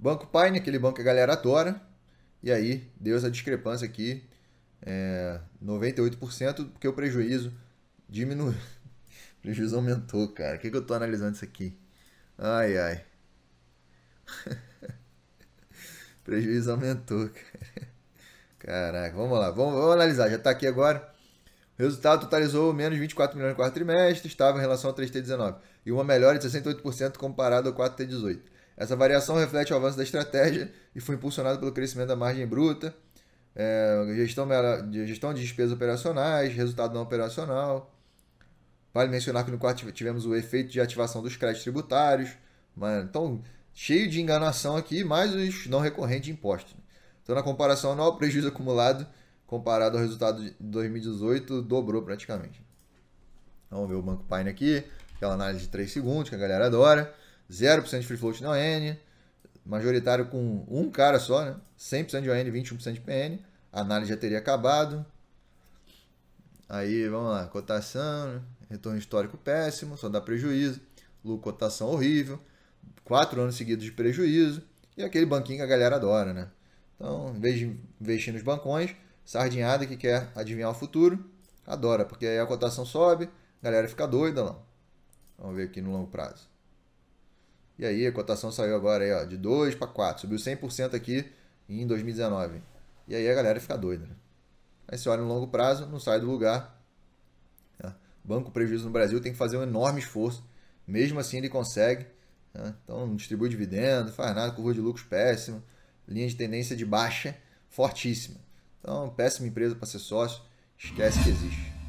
Banco Pine, né, aquele banco que a galera adora. E aí, deu essa discrepância aqui, é, 98%, porque o prejuízo diminuiu. o prejuízo aumentou, cara. O que, que eu tô analisando isso aqui? Ai, ai. o prejuízo aumentou, cara. Caraca, vamos lá, vamos, vamos analisar. Já está aqui agora. O resultado totalizou menos 24 milhões no quarto trimestre, estava em relação ao 3T19. E uma melhora de 68% comparado ao 4T18. Essa variação reflete o avanço da estratégia e foi impulsionada pelo crescimento da margem bruta, é, gestão, gestão de despesas operacionais, resultado não operacional. Vale mencionar que no quarto tivemos o efeito de ativação dos créditos tributários. então, cheio de enganação aqui, mais os não recorrentes de impostos. Então, na comparação anual, o prejuízo acumulado comparado ao resultado de 2018 dobrou praticamente. Vamos ver o Banco Pine aqui, aquela análise de 3 segundos que a galera adora. 0% de free float na ON, majoritário com um cara só, né? 100% de ON, 21% de PN. A análise já teria acabado. Aí, vamos lá, cotação, né? retorno histórico péssimo, só dá prejuízo. Lucro, cotação horrível. Quatro anos seguidos de prejuízo. E aquele banquinho que a galera adora, né? Então, em vez de investir nos bancões, sardinhada que quer adivinhar o futuro, adora, porque aí a cotação sobe, a galera fica doida lá. Vamos ver aqui no longo prazo. E aí a cotação saiu agora aí, ó, de 2 para 4. Subiu 100% aqui em 2019. E aí a galera fica doida. Né? Aí você olha no longo prazo, não sai do lugar. Né? Banco prejuízo no Brasil tem que fazer um enorme esforço. Mesmo assim ele consegue. Né? Então não distribui dividendo, não faz nada, curva de lucros péssimo. Linha de tendência de baixa fortíssima. Então, péssima empresa para ser sócio. Esquece que existe.